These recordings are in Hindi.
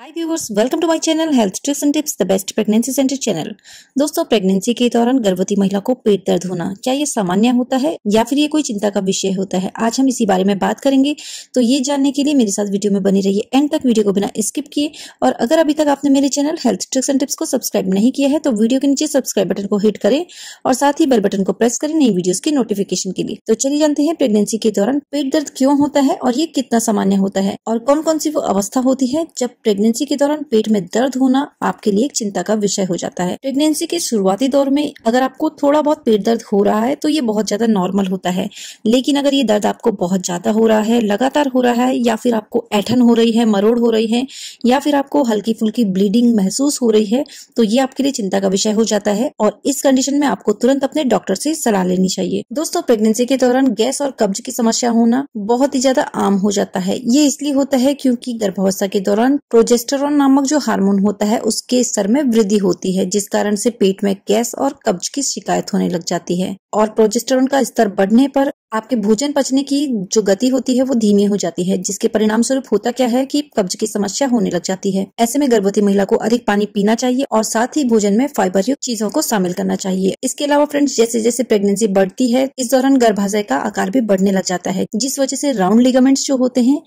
hi viewers welcome to my channel health tricks and tips the best pregnancy centre channel दोस्तों प्रेगनेंसी के दौरान गर्भवती महिला को पेट दर्द होना क्या ये सामान्य होता है या फिर ये कोई चिंता का विषय होता है आज हम इसी बारे में बात करेंगे तो ये जानने के लिए मेरे साथ वीडियो में बनी रही एंड तक वीडियो को बिना स्किप किए और अगर अभी तक आपने मेरे channel health tricks and tips को सब्सक्राइब नहीं किया है तो वीडियो के नीचे सब्सक्राइब बटन को हिट करें और साथ ही बेल बटन को प्रेस करें नई वीडियोज के नोटिफिकेशन के लिए तो चलिए जानते हैं प्रेगनेंसी के दौरान पेट दर्द क्यों होता है और ये कितना सामान्य होता है और कौन कौन सी वो अवस्था होती है जब प्रेगनेंसी प्रेगनेंसी के दौरान पेट में दर्द होना आपके लिए एक चिंता का विषय हो जाता है प्रेगनेंसी के शुरुआती दौर में अगर आपको थोड़ा बहुत पेट दर्द हो रहा है तो ये बहुत ज्यादा नॉर्मल होता है लेकिन अगर ये दर्द आपको बहुत ज्यादा हो रहा है लगातार हो रहा है या फिर आपको ऐठन हो रही है मरोड़ हो रही है या फिर आपको हल्की फुल्की ब्लीडिंग महसूस हो रही है तो ये आपके लिए चिंता का विषय हो जाता है और इस कंडीशन में आपको तुरंत अपने डॉक्टर से सलाह लेनी चाहिए दोस्तों प्रेगनेंसी के दौरान गैस और कब्ज की समस्या होना बहुत ही ज्यादा आम हो जाता है ये इसलिए होता है क्योंकि गर्भावस्था के दौरान प्रोजेक्ट प्रोजेस्टेरोन नामक जो हार्मोन होता है उसके स्तर में वृद्धि होती है जिस कारण से पेट में गैस और कब्ज की शिकायत होने लग जाती है और प्रोजेस्टेरोन का स्तर बढ़ने पर आपके भोजन पचने की जो गति होती है वो धीमी हो जाती है जिसके परिणाम स्वरूप होता क्या है कि कब्ज की समस्या होने लग जाती है ऐसे में गर्भवती महिला को अधिक पानी पीना चाहिए और साथ ही भोजन में फाइबर युक्त चीजों को शामिल करना चाहिए इसके अलावा फ्रेंड्स जैसे जैसे प्रेगनेंसी बढ़ती है इस दौरान गर्भाशय का आकार भी बढ़ने लग जाता है जिस वजह से राउंड लिगामेंट्स जो होते हैं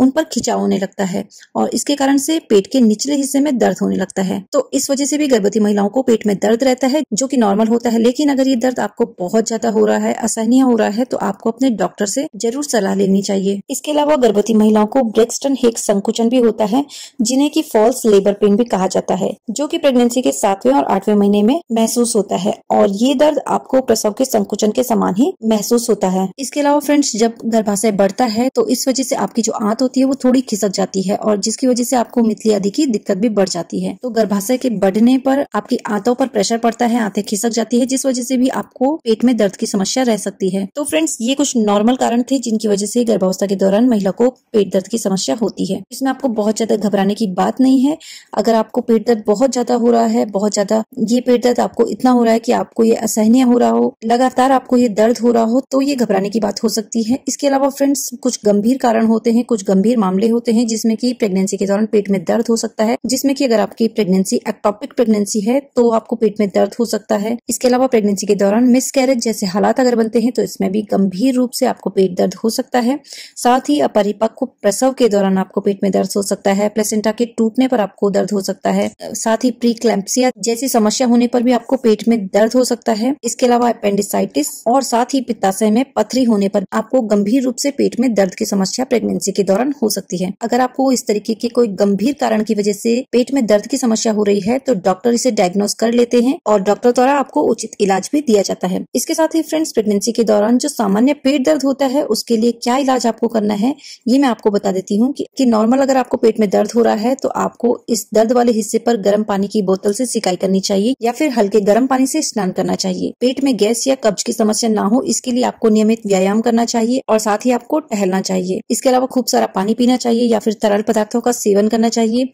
उन पर खिंचाव होने लगता है और इसके कारण से पेट के निचले हिस्से में दर्द होने लगता है तो इस वजह से भी गर्भवती महिलाओं को पेट में दर्द रहता है जो की नॉर्मल होता है लेकिन अगर ये दर्द आपको बहुत ज्यादा हो रहा है असहनीय हो रहा है तो आपको अपने डॉक्टर से जरूर सलाह लेनी चाहिए इसके अलावा गर्भवती महिलाओं को ब्रेक्सटन हेक संकुचन भी होता है जिन्हें की फॉल्स लेबर पेन भी कहा जाता है जो की प्रेगनेंसी के सातवें और आठवें महीने में महसूस होता है और ये दर्द आपको प्रसव के संकुचन के समान ही महसूस होता है इसके अलावा फ्रेंड्स जब गर्भाशय बढ़ता है तो इस वजह से आपकी जो आंत होती है वो थोड़ी खिसक जाती है और जिसकी वजह से आपको आदि की दिक्कत भी बढ़ जाती है तो गर्भाशय के बढ़ने पर आपकी आंतों पर प्रेशर पड़ता है आंतें खिसक जाती है जिस वजह से भी आपको पेट में दर्द की समस्या रह सकती है तो फ्रेंड्स ये कुछ नॉर्मल कारण थे जिनकी वजह से गर्भावस्था के दौरान महिला को पेट दर्द की समस्या होती है इसमें आपको बहुत ज्यादा घबराने की बात नहीं है अगर आपको पेट दर्द बहुत ज्यादा हो रहा है बहुत ज्यादा ये पेट दर्द आपको इतना हो रहा है कि आपको ये असहनीय हो रहा हो लगातार आपको ये दर्द हो रहा हो तो ये घबराने की बात हो सकती है इसके अलावा फ्रेंड्स कुछ गंभीर कारण होते हैं कुछ गंभीर मामले होते हैं जिसमें कि प्रेगनेंसी के दौरान पेट में दर्द हो सकता है जिसमें कि अगर आपकी प्रेगनेंसी एक्टोपिक प्रेगनेंसी है तो आपको पेट में दर्द हो सकता है इसके अलावा प्रेगनेंसी के दौरान मिस कैरेज जैसे हालात अगर बनते हैं तो इसमें भी गंभीर रूप से आपको पेट दर्द हो सकता है साथ ही अपरिपक्व प्रसव के दौरान आपको पेट में दर्द हो सकता है प्लेसेंटा के टूटने पर आपको दर्द हो सकता है साथ ही प्री क्लैम्पसिया जैसी समस्या होने पर भी आपको पेट में दर्द हो सकता है इसके अलावा अपेंडिसाइटिस और साथ ही पित्ताशय में पथरी होने पर आपको गंभीर रूप से पेट में दर्द की समस्या प्रेगनेंसी के दौरान कारण हो सकती है अगर आपको इस तरीके के कोई गंभीर कारण की वजह से पेट में दर्द की समस्या हो रही है तो डॉक्टर इसे डायग्नोस कर लेते हैं और डॉक्टर द्वारा आपको उचित इलाज भी दिया जाता है इसके साथ ही फ्रेंड्स प्रेगनेंसी के दौरान जो सामान्य पेट दर्द होता है उसके लिए क्या इलाज आपको करना है ये मैं आपको बता देती हूँ की नॉर्मल अगर आपको पेट में दर्द हो रहा है तो आपको इस दर्द वाले हिस्से पर गर्म पानी की बोतल से सिकाई करनी चाहिए या फिर हल्के गर्म पानी से स्नान करना चाहिए पेट में गैस या कब्ज की समस्या ना हो इसके लिए आपको नियमित व्यायाम करना चाहिए और साथ ही आपको टहलना चाहिए इसके अलावा खूब सारा पानी पीना चाहिए या फिर तरल पदार्थों का सेवन करना चाहिए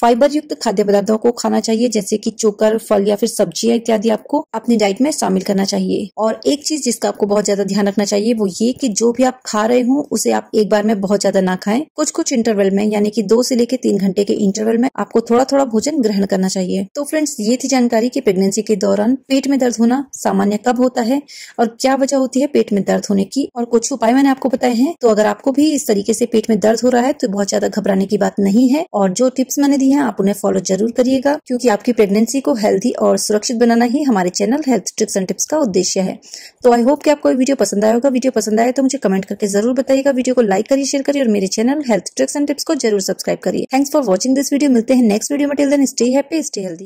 फाइबर युक्त खाद्य पदार्थों को खाना चाहिए जैसे कि चोकर फल या फिर सब्जियां इत्यादि आपको अपनी डाइट में शामिल करना चाहिए और एक चीज जिसका आपको बहुत ज्यादा ध्यान रखना चाहिए वो ये कि जो भी आप खा रहे हो उसे आप एक बार में बहुत ज्यादा ना खाएं कुछ कुछ इंटरवल में यानी कि दो से लेकर तीन घंटे के इंटरवल में आपको थोड़ा थोड़ा भोजन ग्रहण करना चाहिए तो फ्रेंड्स ये थी जानकारी की प्रेगनेंसी के दौरान पेट में दर्द होना सामान्य कब होता है और क्या वजह होती है पेट में दर्द होने की और कुछ उपाय मैंने आपको बताए हैं तो अगर आपको भी इस तरीके से पेट में दर्द हो रहा है तो बहुत ज्यादा घबराने की बात नहीं है और जो टिप्स मैंने दी है आप उन्हें फॉलो जरूर करिएगा क्योंकि आपकी प्रेगनेंसी को हेल्थी और सुरक्षित बनाना ही हमारे channel health tricks and tips का उद्देश्य है तो आई होप कि आपको वीडियो पसंद आया होगा वीडियो पसंद आए तो मुझे कमेंट करके जरूर बताइएगा वीडियो को लाइक करिए शेयर करिए और मेरे channel health tricks and tips को जरूर सब्सक्राइब करिए thanks for watching this video मिलते हैं नेक्स्ट वीडियो में till then stay happy stay healthy